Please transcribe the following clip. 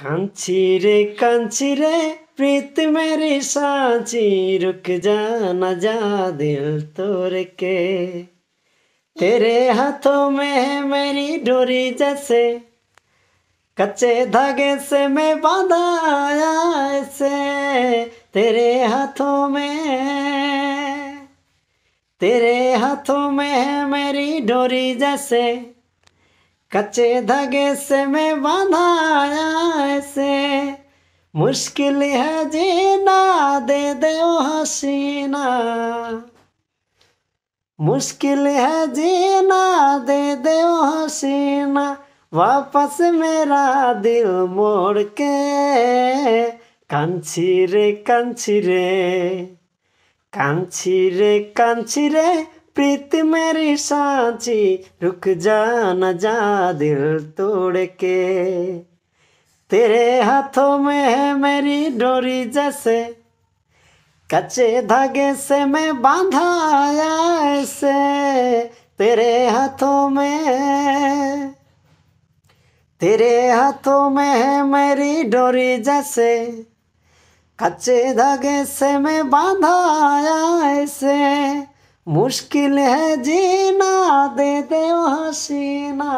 कांची रे कांची रे प्रीत मेरी सांची रुक जाना जा दिल तोड़ के तेरे हाथों में है मेरी डोरी जैसे कच्चे धागे से मैं बांधा आया ऐसे तेरे हाथों में तेरे हाथों में है मेरी डोरी जैसे कच्चे धागे से मैं बांधाया ऐसे मुश्किल है जीना दे दे ओ हसीना मुश्किल है जीना दे दे ओ हसीना वापस मेरा दिल मोड़ के कंछी रे कंछी रे कंछी रे कंछी रे प्रीत मेरी साची रुक जा न जा दिल तोड़ के तेरे हाथों में है मेरी डोरी जैसे कच्चे धागे से मैं बांधा आया ऐसे तेरे हाथों में तेरे हाथों में है मेरी डोरी जैसे कच्चे धागे से मैं बांधा आया ऐसे मुश्किल है जीना दे दे हसीना